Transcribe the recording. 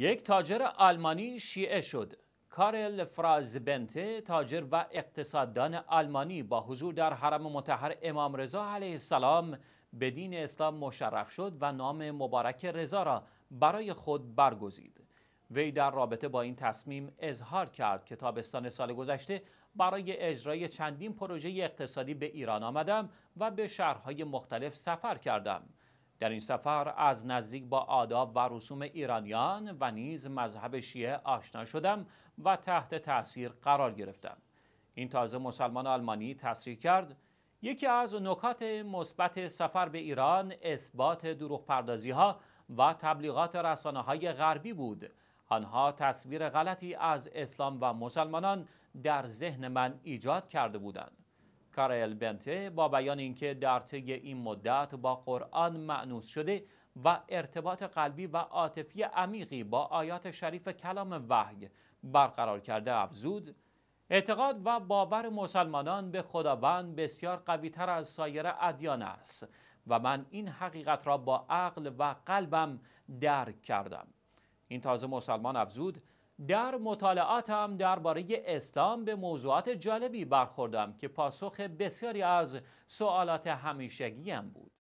یک تاجر آلمانی شیعه شد. کارل فرازبنته تاجر و اقتصاددان آلمانی با حضور در حرم متحر امام رضا علیه السلام به دین اسلام مشرف شد و نام مبارک رضا را برای خود برگزید. وی در رابطه با این تصمیم اظهار کرد که تابستان سال گذشته برای اجرای چندین پروژه اقتصادی به ایران آمدم و به شهرهای مختلف سفر کردم. در این سفر از نزدیک با آداب و رسوم ایرانیان و نیز مذهب شیعه آشنا شدم و تحت تاثیر قرار گرفتم این تازه مسلمان آلمانی تصریح کرد یکی از نکات مثبت سفر به ایران اثبات دروغ پردازی ها و تبلیغات رسانه های غربی بود آنها تصویر غلطی از اسلام و مسلمانان در ذهن من ایجاد کرده بودند اسکار با بیان اینکه در طی این مدت با قرآن معنوس شده و ارتباط قلبی و عاطفی عمیقی با آیات شریف کلام وحی برقرار کرده افزود اعتقاد و باور مسلمانان به خداوند بسیار قویتر از سایر ادیان است و من این حقیقت را با عقل و قلبم درک کردم این تازه مسلمان افزود در مطالعاتم درباره اسلام به موضوعات جالبی برخوردم که پاسخ بسیاری از سوالات همیشگیم بود.